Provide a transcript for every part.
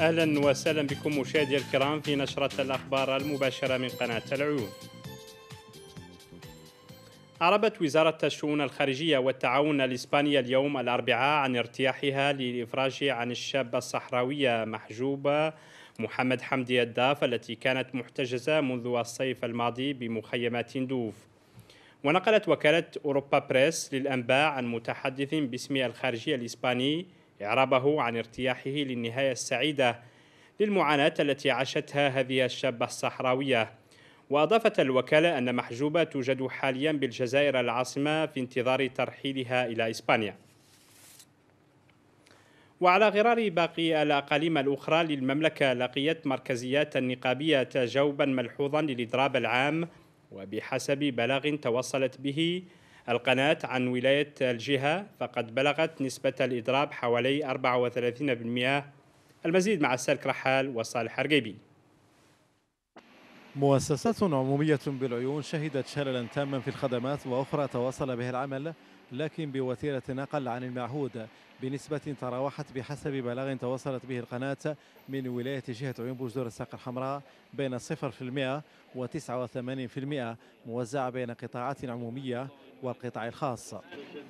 اهلا وسهلا بكم مشاهدي الكرام في نشره الاخبار المباشره من قناه العيون. أعربت وزارة الشؤون الخارجية والتعاون الإسبانية اليوم الأربعاء عن ارتياحها للإفراج عن الشابة الصحراوية محجوبة محمد حمدي الداف التي كانت محتجزة منذ الصيف الماضي بمخيمات دوف. ونقلت وكالة أوروبا بريس للأنباء عن متحدث باسم الخارجية الإسباني إعرابه عن ارتياحه للنهاية السعيدة للمعاناة التي عاشتها هذه الشابة الصحراوية وأضافت الوكالة أن محجوبة توجد حاليا بالجزائر العاصمة في انتظار ترحيلها إلى إسبانيا وعلى غرار باقي الأقاليم الأخرى للمملكة لقيت مركزيات النقابية تجاوبا ملحوظا للإضراب العام وبحسب بلاغ توصلت به القناة عن ولاية الجهة فقد بلغت نسبة الإضراب حوالي 34% المزيد مع السلك رحال وصالح أرقيبي مؤسسات عمومية بالعيون شهدت شللا تاما في الخدمات وأخرى تواصل به العمل لكن بوتيرة أقل عن المعهود بنسبة تراوحت بحسب بلاغ توصلت به القناة من ولاية جهة عيون بوجدور الساق الحمراء بين 0% و 89% موزعة بين قطاعات عمومية والقطاع الخاص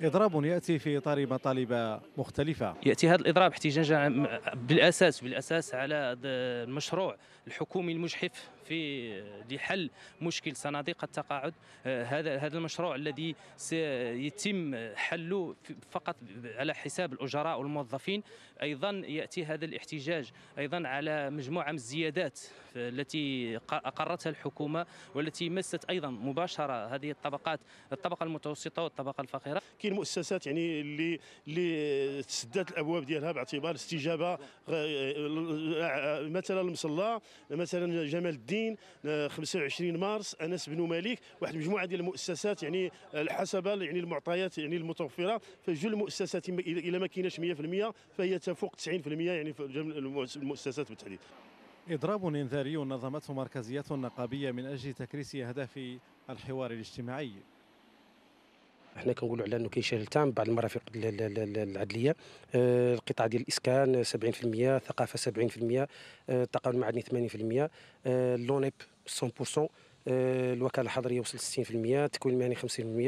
إضراب يأتي في إطار مطالب مختلفة يأتي هذا الإضراب احتجاجا بالأساس بالأساس على المشروع الحكومي المجحف في لحل مشكل صناديق التقاعد آه، هذا هذا المشروع الذي سيتم حله فقط على حساب الاجراء والموظفين ايضا ياتي هذا الاحتجاج ايضا على مجموعه من الزيادات التي اقرتها الحكومه والتي مست ايضا مباشره هذه الطبقات الطبقه المتوسطه والطبقه الفقيره كاين مؤسسات يعني اللي اللي سدات الابواب ديالها باعتبار استجابه آه، مثلا المصلى مثلا جمال الدين 25 آه، مارس انس بن مالك واحد مجموعه ديال المؤسسات يعني حسب يعني المعطيات يعني المتوفره فجل المؤسسات الى ما كايناش 100% فهي تفوق 90% يعني المؤسسات بالتحديد إضراب إنذاري نظمته مركزية نقابية من أجل تكريس أهداف الحوار الاجتماعي احنا كنقولوا على انه كاين شير تام بعض المرافق العدليه آه، القطاع ديال الاسكان 70% الثقافه 70% التقاعد المعدني 80% آه، اللونيب 100% آه، الوكاله الحضريه وصل 60% التكوين المهني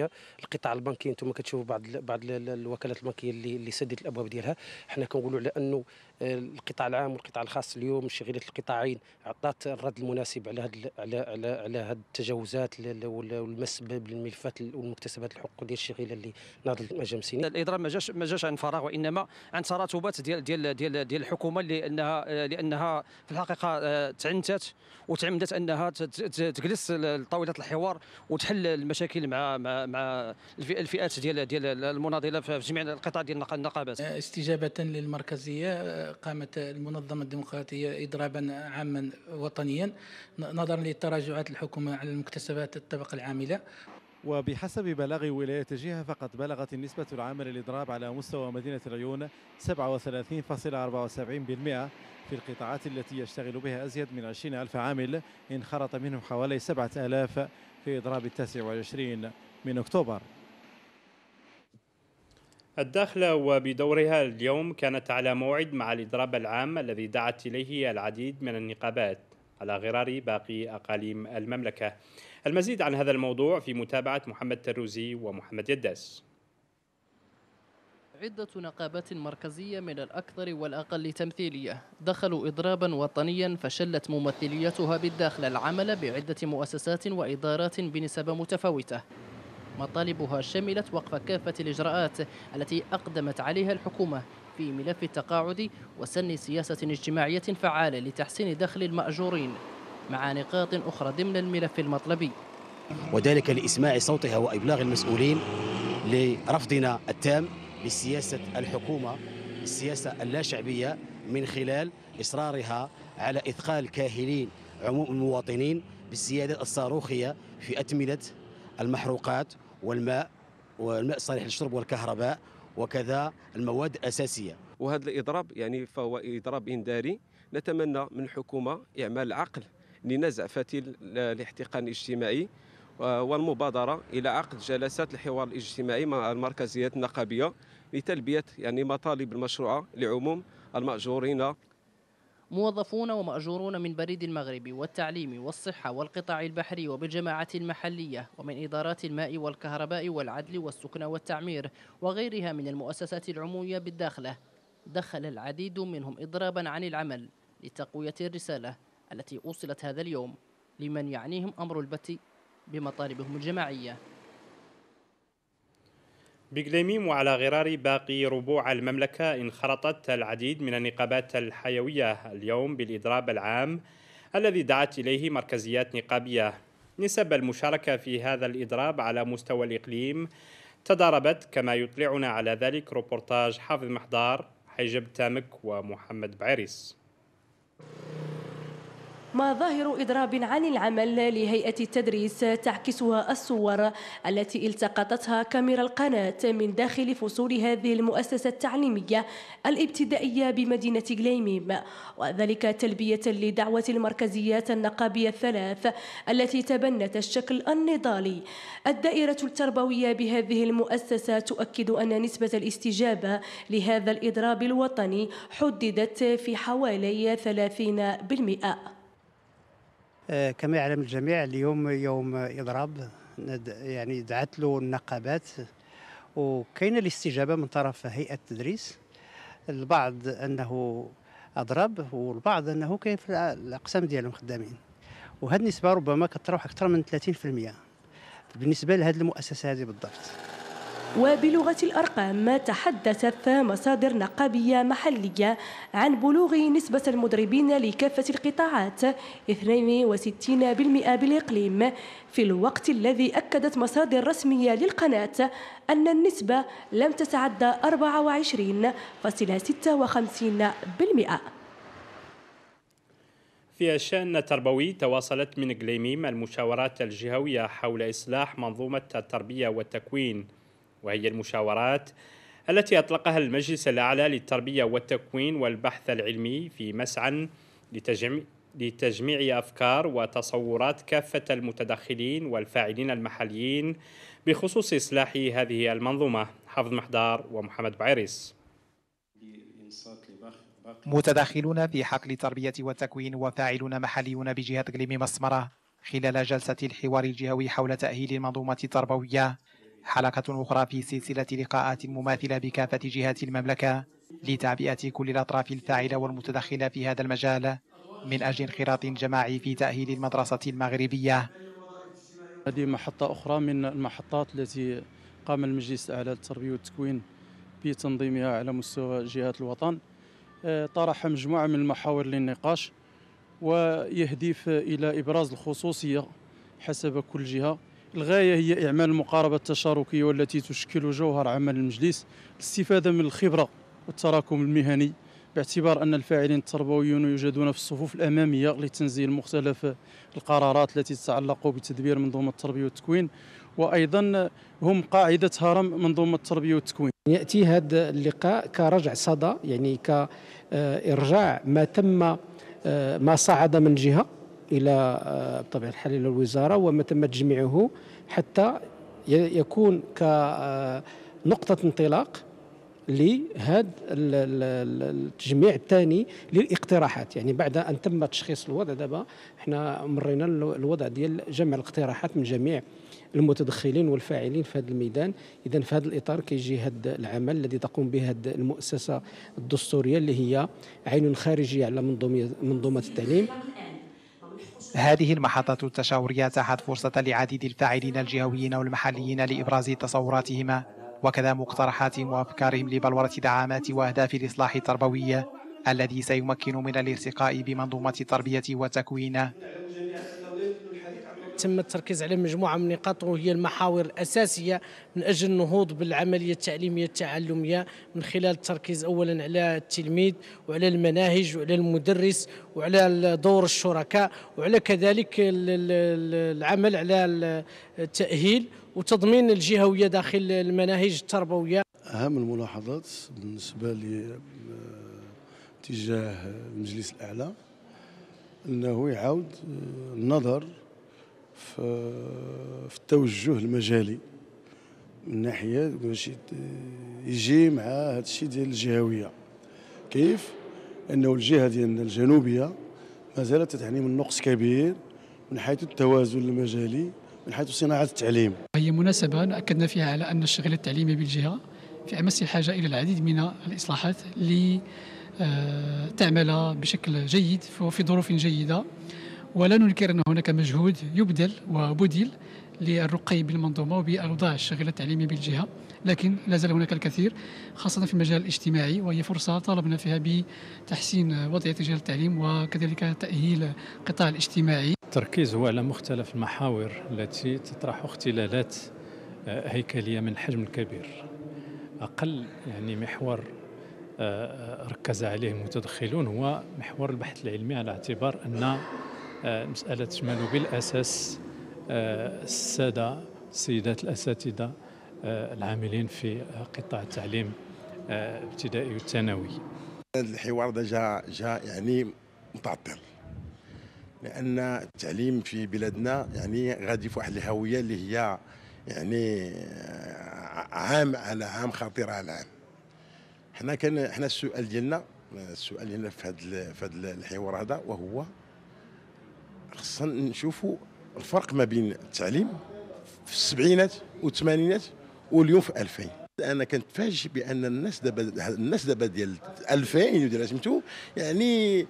50% القطاع البنكي انتم كتشوفوا بعض بعض الوكالات البنكيه اللي اللي سدت الابواب ديالها حنا كنقولوا على انه القطاع العام والقطاع الخاص اليوم شغلة القطاعين عطات الرد المناسب على هاد على على على هاد التجاوزات والمس بالملفات والمكتسبات ديال الشغيله اللي ناضت المجمسين الاضراب الاضرار ما جاش ما جاش عن فراغ وانما عن تراتبات ديال ديال ديال ديال الحكومه لانها لانها في الحقيقه آه، تعنتت وتعمدت انها تجلس لطاوله الحوار وتحل المشاكل مع مع مع الفئات ديال ديال المناضله في جميع القطاع ديال النقابات استجابه للمركزيه آه، قامت المنظمة الديمقراطية إضرابا عاما وطنيا نظرا لتراجعات الحكومة على المكتسبات الطبقة العاملة وبحسب بلاغ ولاية جهة فقد بلغت النسبة العامة للإضراب على مستوى مدينة العيون 37.74% في القطاعات التي يشتغل بها أزيد من 20 ألف عامل انخرط منهم حوالي 7000 في إضراب 29 من أكتوبر الداخلة وبدورها اليوم كانت على موعد مع الإضراب العام الذي دعت إليه العديد من النقابات على غرار باقي أقاليم المملكة المزيد عن هذا الموضوع في متابعة محمد تروزي ومحمد يداس عدة نقابات مركزية من الأكثر والأقل تمثيلية دخلوا إضرابا وطنيا فشلت ممثليتها بالداخل العمل بعدة مؤسسات وإدارات بنسب متفاوتة مطالبها شملت وقف كافة الإجراءات التي أقدمت عليها الحكومة في ملف التقاعد وسن سياسة اجتماعية فعالة لتحسين دخل المأجورين مع نقاط أخرى ضمن الملف المطلبي وذلك لإسماع صوتها وإبلاغ المسؤولين لرفضنا التام لسياسة الحكومة السياسة اللاشعبية من خلال إصرارها على إثقال كاهلين عموم المواطنين بالزيادة الصاروخية في أتمنة المحروقات والماء والماء الصالح للشرب والكهرباء وكذا المواد الأساسية وهذا الإضراب يعني فهو إضراب إنذاري نتمنى من الحكومة إعمال العقل لنزع فتيل الاحتقان الاجتماعي والمبادرة إلى عقد جلسات الحوار الاجتماعي مع المركزيات النقابية لتلبية يعني مطالب المشروعة لعموم المأجورين موظفون ومأجورون من بريد المغرب والتعليم والصحة والقطاع البحري وبالجماعات المحلية ومن إدارات الماء والكهرباء والعدل والسكن والتعمير وغيرها من المؤسسات العمومية بالداخلة دخل العديد منهم إضرابا عن العمل لتقوية الرسالة التي أوصلت هذا اليوم لمن يعنيهم أمر البت بمطالبهم الجماعية بجليميم وعلى غرار باقي ربوع المملكة انخرطت العديد من النقابات الحيوية اليوم بالإضراب العام الذي دعت إليه مركزيات نقابية نسب المشاركة في هذا الإضراب على مستوى الإقليم تضاربت كما يطلعنا على ذلك روبورتاج حافظ محضار حجب تامك ومحمد بعريس مظاهر إضراب عن العمل لهيئة التدريس تعكسها الصور التي التقطتها كاميرا القناة من داخل فصول هذه المؤسسة التعليمية الابتدائية بمدينة غليميم وذلك تلبية لدعوة المركزيات النقابية الثلاث التي تبنت الشكل النضالي الدائرة التربوية بهذه المؤسسة تؤكد أن نسبة الاستجابة لهذا الإضراب الوطني حددت في حوالي 30% آه، كما يعلم الجميع اليوم يوم اضراب يعني دعت له النقابات وكاينه الاستجابه من طرف هيئه التدريس البعض انه اضرب والبعض انه كاين في الاقسام ديالهم خدامين وهذه النسبه ربما كتروح اكثر من 30% بالنسبه لهذه المؤسسه هذه بالضبط وبلغة الأرقام ما تحدثت مصادر نقابية محلية عن بلوغ نسبة المضربين لكافة القطاعات 62% بالإقليم في الوقت الذي أكدت مصادر رسمية للقناة أن النسبة لم تتعدى 24.56% في الشأن التربوي تواصلت من قليميم المشاورات الجهوية حول إصلاح منظومة التربية والتكوين وهي المشاورات التي أطلقها المجلس الأعلى للتربية والتكوين والبحث العلمي في مسعى لتجميع لتجميع افكار وتصورات كافه المتدخلين والفاعلين المحليين بخصوص اصلاح هذه المنظومه حفظ محضار ومحمد بعيرس متداخلون في حقل التربيه والتكوين وفاعلون محليون بجهه غليم مسمره خلال جلسه الحوار الجهوي حول تاهيل المنظومه التربويه حلقة أخرى في سلسلة لقاءات مماثلة بكافة جهات المملكة لتعبئة كل الأطراف الفاعلة والمتدخلة في هذا المجال من أجل انخراط جماعي في تأهيل المدرسة المغربية هذه محطة أخرى من المحطات التي قام المجلس الأعلى للتربية والتكوين بتنظيمها على مستوى جهات الوطن آه، طرح مجموعة من المحاور للنقاش ويهدف إلى إبراز الخصوصية حسب كل جهة الغاية هي إعمال المقاربة التشاركية والتي تشكل جوهر عمل المجلس الاستفادة من الخبرة والتراكم المهني باعتبار أن الفاعلين التربويون يوجدون في الصفوف الأمامية لتنزيل مختلف القرارات التي تتعلق بتدبير منظومة التربية والتكوين وأيضا هم قاعدة هرم منظومة التربية والتكوين يأتي هذا اللقاء كرجع صدى يعني كإرجاع ما تم آه، ما صعد من جهة الى آه، بطبيعه الحال الى الوزاره وما تم تجميعه حتى يكون كنقطه آه، انطلاق لهذا التجميع الثاني للاقتراحات يعني بعد ان تم تشخيص الوضع دابا حنا مرينا الوضع ديال جمع الاقتراحات من جميع المتدخلين والفاعلين في هذا الميدان اذا في هذا الاطار كيجي هذا العمل الذي تقوم به هذه المؤسسه الدستوريه اللي هي عين خارجيه على منظومه التعليم هذه المحطة التشاورية أتاحت فرصة لعديد الفاعلين الجهويين والمحليين لإبراز تصوراتهما وكذا مقترحاتهم وأفكارهم لبلورة دعامات وأهداف الإصلاح التربوي الذي سيمكن من الارتقاء بمنظومة التربية والتكوين تم التركيز على مجموعه من النقاط وهي المحاور الاساسيه من اجل النهوض بالعمليه التعليميه التعلميه من خلال التركيز اولا على التلميذ وعلى المناهج وعلى المدرس وعلى دور الشركاء وعلى كذلك العمل على التاهيل وتضمين الجهويه داخل المناهج التربويه اهم الملاحظات بالنسبه لي آه، تجاه المجلس الاعلى انه يعاود آه، النظر في التوجه المجالي من ناحيه ماشي يجي مع هذا الشيء ديال الجهويه كيف انه الجهه ديالنا الجنوبيه ما زالت تعاني من نقص كبير من حيث التوازن المجالي من حيث صناعه التعليم هي مناسبه اكدنا فيها على ان الشغل التعليمي بالجهه في امس الحاجه الى العديد من الاصلاحات لتعمل آه، بشكل جيد وفي ظروف جيده ولا ننكر أن هناك مجهود يبذل وبذل للرقي بالمنظومة وبأوضاع الشغل التعليمي بالجهة لكن لا زال هناك الكثير خاصة في المجال الاجتماعي وهي فرصة طالبنا فيها بتحسين وضع رجال التعليم وكذلك تأهيل القطاع الاجتماعي التركيز هو على مختلف المحاور التي تطرح اختلالات آه، هيكلية من حجم الكبير أقل يعني محور آه، آه، ركز عليه المتدخلون هو محور البحث العلمي على اعتبار أن مسألة تشمل بالأساس آه، السادة السيدات الأساتذة آه، العاملين في قطاع التعليم آه، الابتدائي والثانوي هذا الحوار ده جاء جاء يعني متعطل لان التعليم في بلادنا يعني غادي في واحد الهويه اللي هي يعني عام على عام خطيرة على عام حنا كان حنا السؤال ديالنا السؤال ديالنا في هذا في هذا الحوار هذا وهو خصنا نشوفوا الفرق ما بين التعليم في السبعينات والثمانينات واليوم في 2000 انا كنتفاجئ بان الناس دابا الناس دابا ديال 2000 وديال سميتو يعني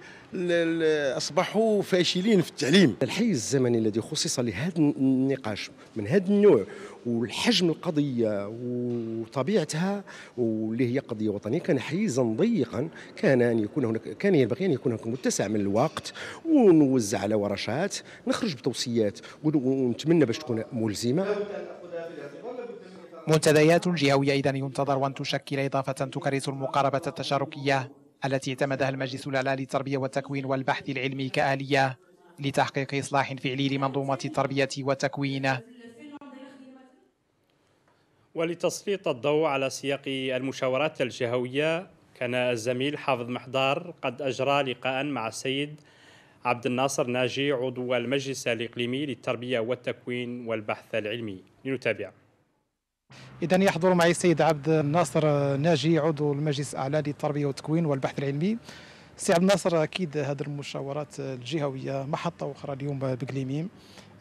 اصبحوا فاشلين في التعليم الحي الزمني الذي خصص لهذا النقاش من هذا النوع والحجم القضيه وطبيعتها واللي هي قضيه وطنيه كان حيزا ضيقا كان ان يكون هناك كان ينبغي ان يكون هناك متسع من الوقت ونوزع على ورشات نخرج بتوصيات ونتمنى باش تكون ملزمه منتديات جهوية إذا ينتظر أن تشكل إضافة تكرس المقاربة التشاركية التي اعتمدها المجلس الأعلى للتربية والتكوين والبحث العلمي كآلية لتحقيق إصلاح فعلي لمنظومة التربية والتكوين ولتسليط الضوء على سياق المشاورات الجهوية كان الزميل حافظ محضار قد أجرى لقاء مع السيد عبد الناصر ناجي عضو المجلس الإقليمي للتربية والتكوين والبحث العلمي لنتابع إذا يحضر معي السيد عبد الناصر ناجي عضو المجلس الأعلى للتربية والتكوين والبحث العلمي سي عبد الناصر أكيد هذه المشاورات الجهوية محطة أخرى اليوم بقليميم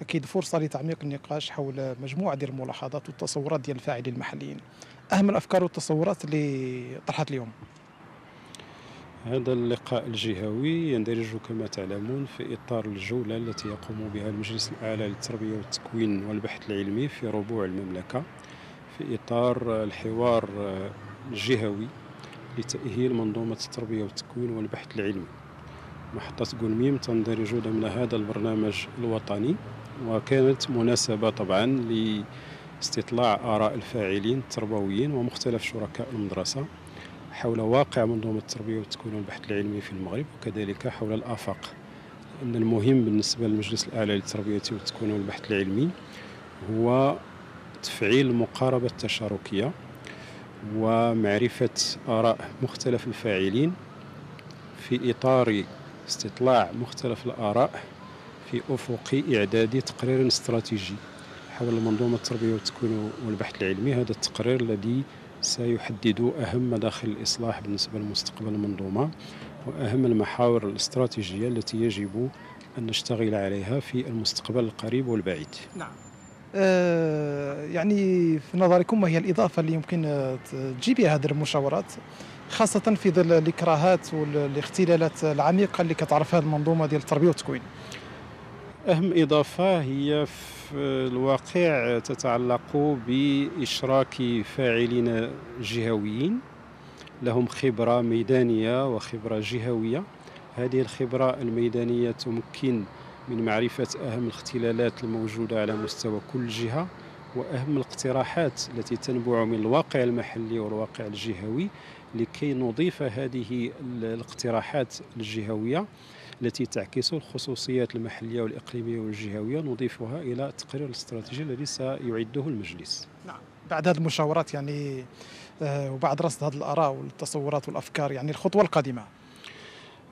أكيد فرصة لتعميق النقاش حول مجموعة ديال الملاحظات والتصورات ديال الفاعلين المحليين أهم الأفكار والتصورات اللي طرحت اليوم هذا اللقاء الجهوي يندرج كما تعلمون في إطار الجولة التي يقوم بها المجلس الأعلى للتربية والتكوين والبحث العلمي في ربوع المملكة في إطار الحوار الجهوي لتأهيل منظومة التربية والتكوين والبحث العلمي محطة قلميم تندرج ضمن هذا البرنامج الوطني وكانت مناسبة طبعا لاستطلاع آراء الفاعلين التربويين ومختلف شركاء المدرسة حول واقع منظومة التربية والتكوين والبحث العلمي في المغرب وكذلك حول الآفاق أن المهم بالنسبة للمجلس الأعلى للتربية والتكوين والبحث العلمي هو تفعيل المقاربة التشاركية ومعرفة آراء مختلف الفاعلين في إطار استطلاع مختلف الآراء في أفق إعداد تقرير استراتيجي حول المنظومة التربية والتكوين والبحث العلمي هذا التقرير الذي سيحدد أهم مداخل الإصلاح بالنسبة لمستقبل المنظومة وأهم المحاور الاستراتيجية التي يجب أن نشتغل عليها في المستقبل القريب والبعيد نعم آه، يعني في نظركم ما هي الإضافة اللي يمكن آه، تجيب بها هذه المشاورات خاصة في ظل الإكراهات والاختلالات العميقة اللي كتعرفها المنظومة ديال التربية والتكوين أهم إضافة هي في الواقع تتعلق بإشراك فاعلين جهويين لهم خبرة ميدانية وخبرة جهوية هذه الخبرة الميدانية تمكن من معرفة أهم الاختلالات الموجودة على مستوى كل جهة وأهم الاقتراحات التي تنبع من الواقع المحلي والواقع الجهوي لكي نضيف هذه الاقتراحات الجهوية التي تعكس الخصوصيات المحلية والإقليمية والجهوية نضيفها إلى التقرير الاستراتيجي الذي سيعده المجلس نعم بعد هذه المشاورات يعني آه، وبعد رصد هذه الآراء والتصورات والأفكار يعني الخطوة القادمة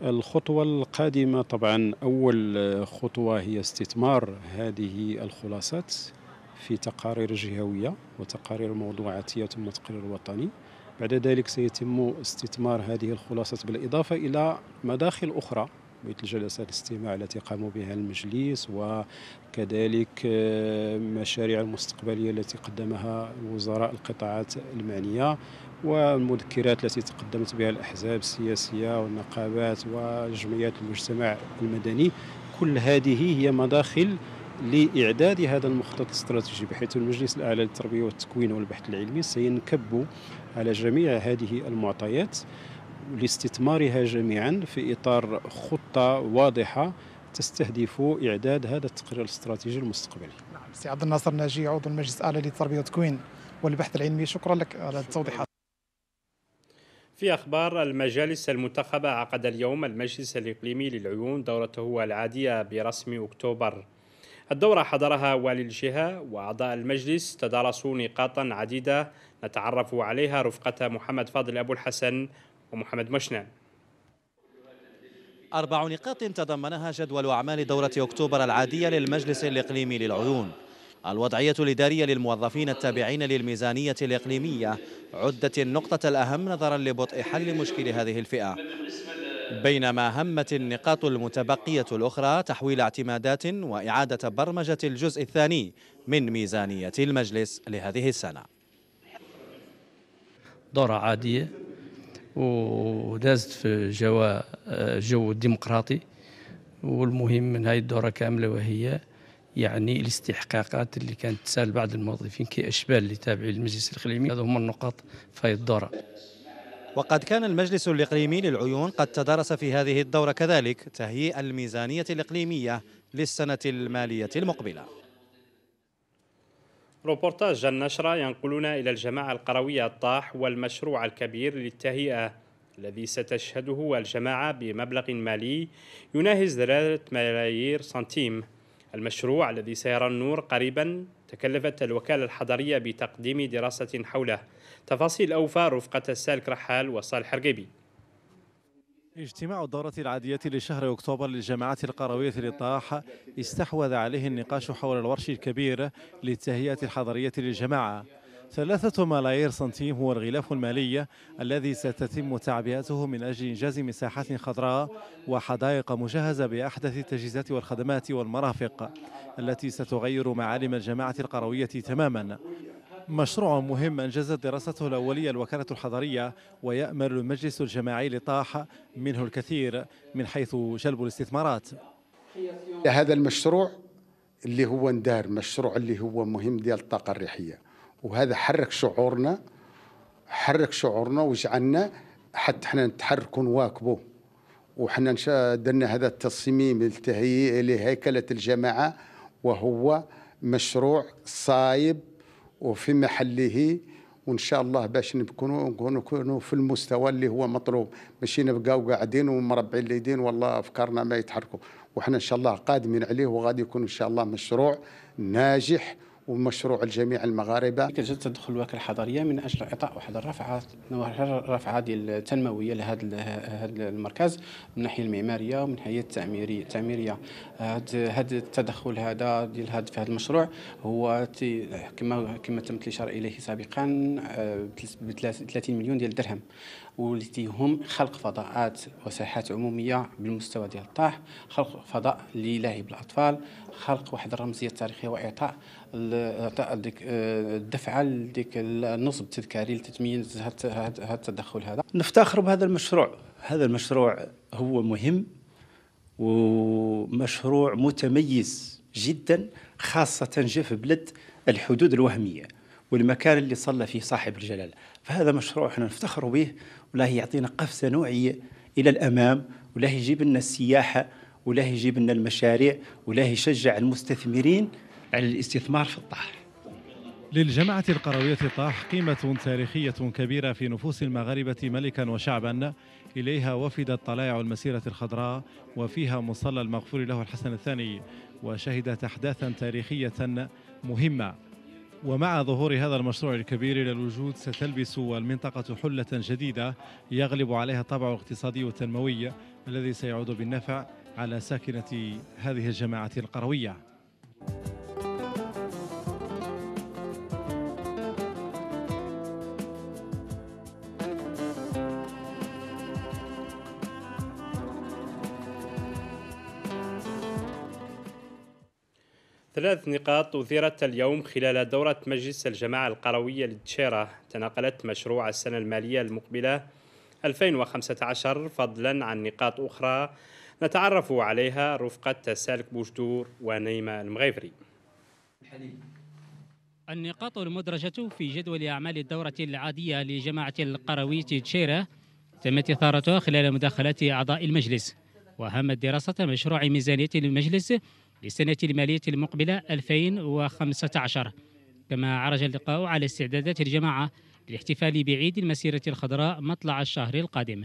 الخطوة القادمة طبعا أول خطوة هي استثمار هذه الخلاصات في تقارير جهوية وتقارير موضوعاتية ثم تقرير وطني بعد ذلك سيتم استثمار هذه الخلاصات بالإضافة إلى مداخل أخرى مثل جلسات الاستماع التي قام بها المجلس وكذلك المشاريع آه، المستقبلية التي قدمها وزراء القطاعات المعنية والمذكرات التي تقدمت بها الأحزاب السياسية والنقابات وجمعيات المجتمع المدني كل هذه هي مداخل لإعداد هذا المخطط الاستراتيجي بحيث المجلس الأعلى للتربية والتكوين والبحث العلمي سينكب على جميع هذه المعطيات لاستثمارها جميعا في إطار خطة واضحة تستهدف إعداد هذا التقرير الاستراتيجي المستقبلي نعم سي عبد الناصر ناجي عضو المجلس الأعلى للتربية والتكوين والبحث العلمي شكرا لك على التوضيحات في أخبار المجالس المنتخبة عقد اليوم المجلس الإقليمي للعيون دورته العادية برسم أكتوبر الدورة حضرها والي الجهة وأعضاء المجلس تدارسوا نقاطا عديدة نتعرف عليها رفقة محمد فاضل أبو الحسن ومحمد مشنى أربع نقاط تضمنها جدول أعمال دورة أكتوبر العادية للمجلس الإقليمي للعيون الوضعية الإدارية للموظفين التابعين للميزانية الإقليمية عدت النقطة الأهم نظرا لبطء حل مشكل هذه الفئة بينما همت النقاط المتبقية الأخرى تحويل اعتمادات وإعادة برمجة الجزء الثاني من ميزانية المجلس لهذه السنة دورة عادية ودازت في جو جو الديمقراطي والمهم من هذه الدورة كاملة وهي يعني الاستحقاقات اللي كانت تسال بعض الموظفين كاشبال اللي تابعين للمجلس الاقليمي هذو هم النقاط في الدوره وقد كان المجلس الإقليمي للعيون قد تدارس في هذه الدورة كذلك تهيئ الميزانية الإقليمية للسنة المالية المقبلة روبورتاج النشرة ينقلنا إلى الجماعة القروية الطاح والمشروع الكبير للتهيئة الذي ستشهده الجماعة بمبلغ مالي يناهز 3 ملايير سنتيم المشروع الذي سيرى النور قريبا تكلفت الوكالة الحضرية بتقديم دراسة حوله تفاصيل أوفى رفقة السالك رحال وصالح الرقيبي اجتماع الدورة العادية لشهر أكتوبر للجامعة القروية للطاح استحوذ عليه النقاش حول الورش الكبير للتهيئة الحضرية للجماعة ثلاثة ملايير سنتيم هو الغلاف المالي الذي ستتم تعبئته من أجل إنجاز مساحات خضراء وحدائق مجهزة بأحدث التجهيزات والخدمات والمرافق التي ستغير معالم الجماعة القروية تماما مشروع مهم أنجزت دراسته الأولية الوكالة الحضرية ويأمل المجلس الجماعي لطاح منه الكثير من حيث جلب الاستثمارات هذا المشروع اللي هو ندار مشروع اللي هو مهم ديال الطاقة الريحية وهذا حرك شعورنا حرك شعورنا وجعلنا حتى احنا نتحركوا ونواكبه وحنا درنا هذا التصميم لتهيئ لهيكله الجماعه وهو مشروع صايب وفي محله وان شاء الله باش نكونوا نكونوا في المستوى اللي هو مطلوب ماشي نبقاو قاعدين ومربعين اليدين والله افكارنا ما يتحركوا وحنا ان شاء الله قادمين عليه وغادي يكون ان شاء الله مشروع ناجح ومشروع الجميع المغاربه. تدخل الواقع الحضريه من اجل اعطاء واحد الرفعه رفعه التنمويه لهذا المركز من الناحيه المعماريه ومن الناحيه التعميريه التعميريه هذا التدخل هذا ديال هذا في هذا المشروع هو كما كما تم الاشاره اليه سابقا آه، ب 30 مليون ديال الدرهم والتي هم خلق فضاءات وساحات عموميه بالمستوى ديال الطاح خلق فضاء للاعب الاطفال خلق واحد الرمزيه التاريخيه واعطاء اعطاء ديك آه، الدفعه لديك النصب التذكاري لتتميز هذا التدخل هذا نفتخر بهذا المشروع هذا المشروع هو مهم ومشروع متميز جدا خاصه جا في بلاد الحدود الوهميه والمكان اللي صلى فيه صاحب الجلالة فهذا مشروع احنا نفتخر به والله يعطينا قفزة نوعية إلى الأمام ولاه يجيب لنا السياحة ولاه يجيب لنا المشاريع ولاه يشجع المستثمرين على الاستثمار في الطاح للجماعة القروية طاح قيمة تاريخية كبيرة في نفوس المغاربة ملكا وشعبا إليها وفدت طلائع المسيرة الخضراء وفيها مصلى المغفور له الحسن الثاني وشهدت أحداثا تاريخية مهمة ومع ظهور هذا المشروع الكبير إلى الوجود ستلبس المنطقة حلة جديدة يغلب عليها الطابع الاقتصادي والتنموي الذي سيعود بالنفع على ساكنة هذه الجماعة القروية ثلاث نقاط أثيرت اليوم خلال دورة مجلس الجماعة القروية للتشيرة تناقلت مشروع السنة المالية المقبلة 2015 فضلا عن نقاط أخرى نتعرف عليها رفقة سالك بوشدور ونيمة المغيفري النقاط المدرجة في جدول أعمال الدورة العادية لجماعة القروية تشيرة تمت إثارتها خلال مداخلات أعضاء المجلس وهم دراسة مشروع ميزانية المجلس للسنة المالية المقبلة 2015 كما عرج اللقاء على استعدادات الجماعة للاحتفال بعيد المسيرة الخضراء مطلع الشهر القادم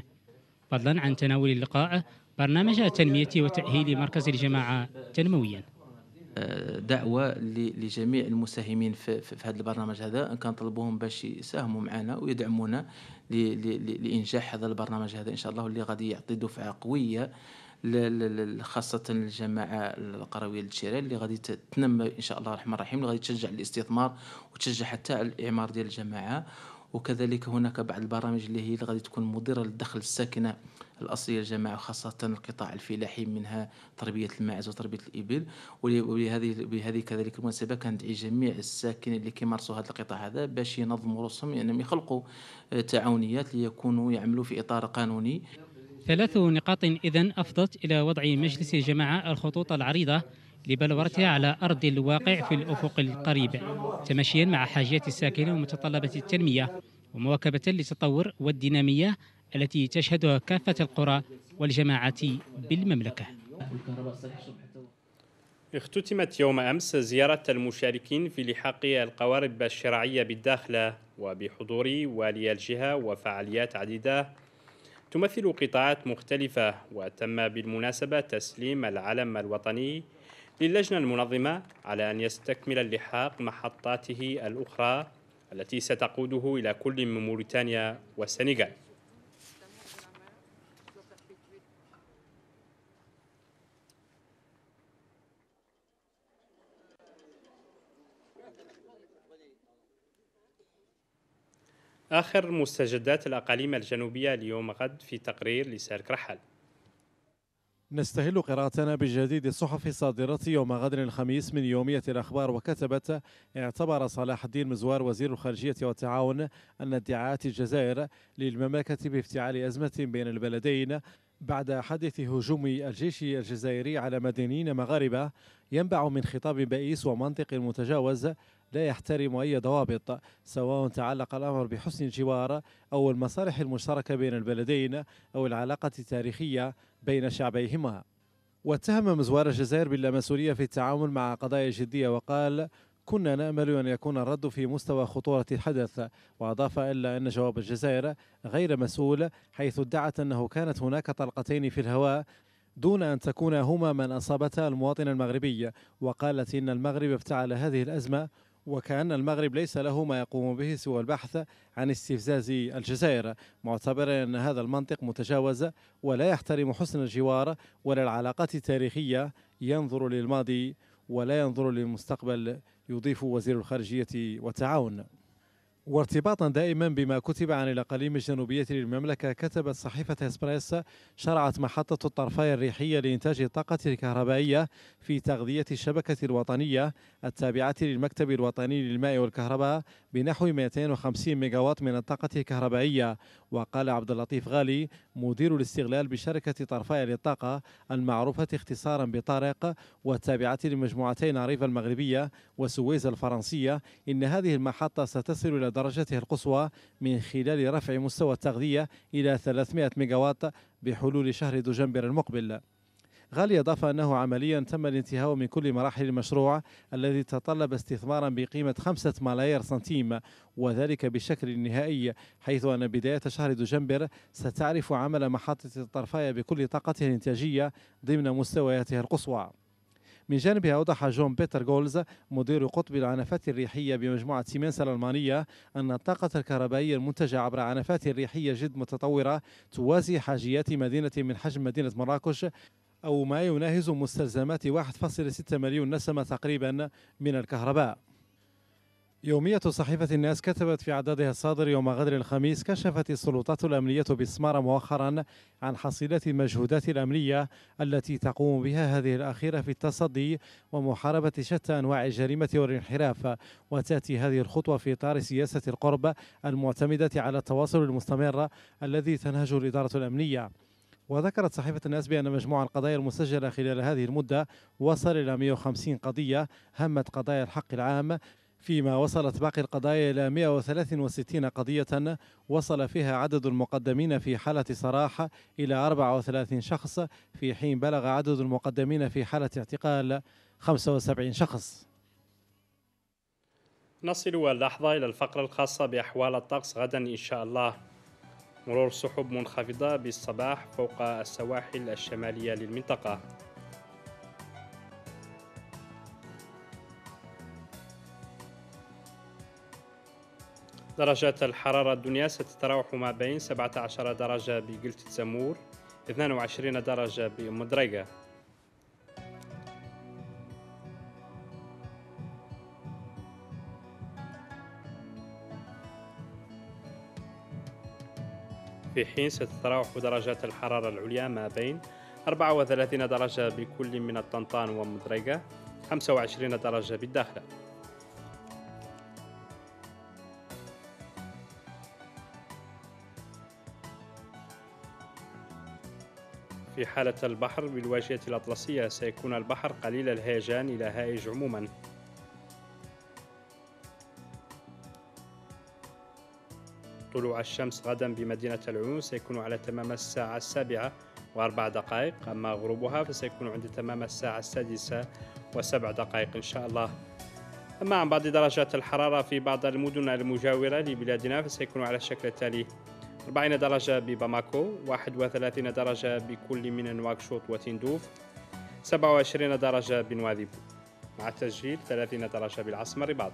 فضلا عن تناول اللقاء برنامج تنمية وتأهيل مركز الجماعة تنمويا دعوة لجميع المساهمين في, هذا البرنامج هذا كنطلبوهم كان باش يساهموا معنا ويدعمونا لإنجاح هذا البرنامج هذا إن شاء الله اللي غادي يعطي دفعة قوية خاصة الجماعة القروية للشراء اللي غادي تنمى إن شاء الله الرحمن الرحيم اللي غادي تشجع الاستثمار وتشجع حتى الإعمار ديال الجماعة وكذلك هناك بعض البرامج اللي هي اللي غادي تكون مديرة للدخل الساكنة الأصلية للجماعة وخاصة القطاع الفلاحي منها تربية الماعز وتربية الإبل وبهذه بهذه كذلك المناسبة كندعي جميع الساكنين اللي كيمارسوا هذا القطاع هذا باش ينظموا رؤوسهم يعني يخلقوا آه، تعاونيات ليكونوا يعملوا في إطار قانوني ثلاث نقاط إذا أفضت إلى وضع مجلس الجماعة الخطوط العريضة لبلورتها على أرض الواقع في الأفق القريب تماشيا مع حاجات الساكنة ومتطلبات التنمية ومواكبة للتطور والدينامية التي تشهدها كافة القرى والجماعات بالمملكة اختتمت يوم أمس زيارة المشاركين في لحاق القوارب الشراعية بالداخلة وبحضور والي الجهة وفعاليات عديدة تمثل قطاعات مختلفة وتم بالمناسبة تسليم العلم الوطني للجنة المنظمة على أن يستكمل اللحاق محطاته الأخرى التي ستقوده إلى كل من موريتانيا والسنغال آخر مستجدات الأقاليم الجنوبية اليوم غد في تقرير لسيرك رحل نستهل قراءتنا بجديد الصحف الصادرة يوم غد الخميس من يومية الأخبار وكتبت اعتبر صلاح الدين مزوار وزير الخارجية والتعاون أن ادعاءات الجزائر للمملكة بافتعال أزمة بين البلدين بعد حدث هجوم الجيش الجزائري على مدنيين مغاربة ينبع من خطاب بئيس ومنطق متجاوز لا يحترم أي ضوابط سواء تعلق الأمر بحسن الجوار أو المصالح المشتركة بين البلدين أو العلاقة التاريخية بين شعبيهما واتهم مزوار الجزائر باللامسؤولية في التعامل مع قضايا جدية وقال كنا نأمل أن يكون الرد في مستوى خطورة الحدث وأضاف إلا أن جواب الجزائر غير مسؤول حيث ادعت أنه كانت هناك طلقتين في الهواء دون أن تكون هما من أصابتا المواطن المغربي وقالت إن المغرب افتعل هذه الأزمة وكأن المغرب ليس له ما يقوم به سوى البحث عن استفزاز الجزائر معتبرا أن هذا المنطق متجاوز ولا يحترم حسن الجوار ولا العلاقات التاريخية ينظر للماضي ولا ينظر للمستقبل يضيف وزير الخارجية والتعاون وارتباطا دائما بما كتب عن الأقاليم الجنوبية للمملكة كتبت صحيفة إسبريس شرعت محطة الطرفاي الريحية لإنتاج الطاقة الكهربائية في تغذية الشبكة الوطنية التابعة للمكتب الوطني للماء والكهرباء بنحو 250 ميجاوات من الطاقة الكهربائية وقال عبد اللطيف غالي مدير الاستغلال بشركة طرفاي للطاقة المعروفة اختصارا بطارق والتابعة لمجموعتين ريف المغربية وسويس الفرنسية إن هذه المحطة ستصل إلى درجتها القصوى من خلال رفع مستوى التغذية إلى 300 ميجاوات بحلول شهر دجنبر المقبل غالي أضاف أنه عمليا تم الانتهاء من كل مراحل المشروع الذي تطلب استثمارا بقيمة خمسة ملايير سنتيم وذلك بشكل نهائي حيث أن بداية شهر دجنبر ستعرف عمل محطة الطرفاية بكل طاقتها الإنتاجية ضمن مستوياتها القصوى من جانبها أوضح جون بيتر جولز مدير قطب العنفات الريحية بمجموعة سيمنس الألمانية أن الطاقة الكهربائية المنتجة عبر عنفات ريحية جد متطورة توازي حاجيات مدينة من حجم مدينة مراكش أو ما يناهز مستلزمات 1.6 مليون نسمة تقريبا من الكهرباء يومية صحيفة الناس كتبت في عددها الصادر يوم غدر الخميس كشفت السلطات الأمنية بسمارة مؤخرا عن حصيلة المجهودات الأمنية التي تقوم بها هذه الأخيرة في التصدي ومحاربة شتى أنواع الجريمة والانحراف وتأتي هذه الخطوة في إطار سياسة القرب المعتمدة على التواصل المستمر الذي تنهج الإدارة الأمنية وذكرت صحيفة الناس بأن مجموع القضايا المسجلة خلال هذه المدة وصل إلى 150 قضية همت قضايا الحق العام فيما وصلت باقي القضايا إلى 163 قضية وصل فيها عدد المقدمين في حالة صراحة إلى 34 شخص في حين بلغ عدد المقدمين في حالة اعتقال 75 شخص نصل اللحظة إلى الفقرة الخاصة بأحوال الطقس غدا إن شاء الله مرور سحب منخفضة بالصباح فوق السواحل الشمالية للمنطقة درجات الحرارة الدنيا ستتراوح ما بين 17 درجة بقلت زمور 22 درجة بمدريقة في حين ستتراوح درجات الحرارة العليا ما بين 34 درجة بكل من الطنطان ومدريقة 25 درجة بالداخل في حالة البحر بالواجهة الأطلسية سيكون البحر قليل الهيجان إلى هائج عموماً طلوع الشمس غدا بمدينة العيون سيكون على تمام الساعة السابعة وأربع دقائق أما غروبها فسيكون عند تمام الساعة السادسة وسبع دقائق إن شاء الله أما عن بعض درجات الحرارة في بعض المدن المجاورة لبلادنا فسيكون على الشكل التالي 40 درجة بباماكو 31 درجة بكل من نواكشوط وتندوف 27 درجة بنواذب مع التسجيل 30 درجة بالعاصمة الرباط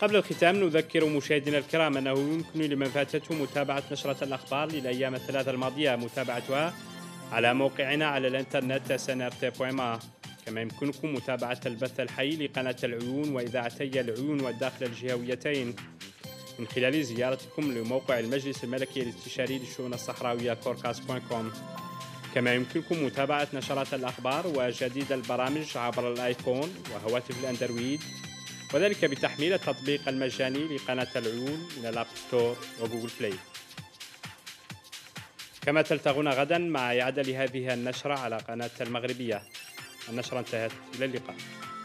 قبل الختام نذكر مشاهدينا الكرام أنه يمكن لمن فاتته متابعة نشرة الأخبار للأيام الثلاثة الماضية متابعتها على موقعنا على الإنترنت سنرتي.ما كما يمكنكم متابعة البث الحي لقناة العيون وإذاعتي العيون والداخل الجهويتين من خلال زيارتكم لموقع المجلس الملكي الاستشاري للشؤون الصحراوية كوركاس.كوم كما يمكنكم متابعة نشرات الأخبار وجديد البرامج عبر الآيفون وهواتف الأندرويد وذلك بتحميل التطبيق المجاني لقناة العيون من الأب ستور وجوجل بلاي كما تلتقون غدا مع إعادة هذه النشرة على قناة المغربية النشرة انتهت إلى اللقاء